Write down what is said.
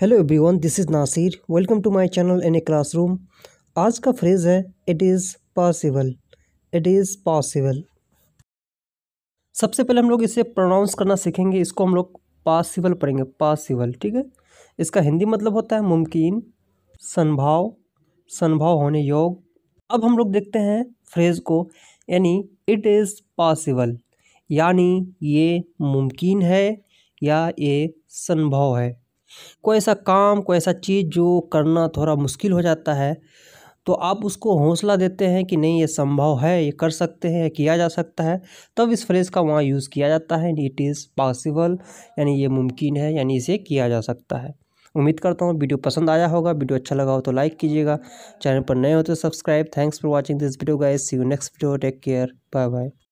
hello everyone this is Nasir welcome to my channel in a classroom आज का phrase है it is possible it is possible सबसे पहले हम लोग इसे प्रोनाउंस करना सीखेंगे इसको हम लोग पॉसिबल पढ़ेंगे पॉसिबल ठीक है इसका हिंदी मतलब होता है मुमकिन संभाव संभाव होने योग अब हम लोग देखते हैं फ्रेज़ को यानी इट इज़ पॉसिबल यानी ये मुमकिन है या ये संभव है कोई ऐसा काम कोई ऐसा चीज़ जो करना थोड़ा मुश्किल हो जाता है तो आप उसको हौसला देते हैं कि नहीं ये संभव है ये कर सकते हैं किया जा सकता है तब इस फ्रेज़ का वहाँ यूज़ किया जाता है इट इज़ पॉसिबल यानी ये मुमकिन है यानी इसे किया जा सकता है उम्मीद करता हूँ वीडियो पसंद आया होगा वीडियो अच्छा लगा हो तो लाइक कीजिएगा चैनल पर नए हो तो subscribe thanks for watching this video guys see you next video take care bye bye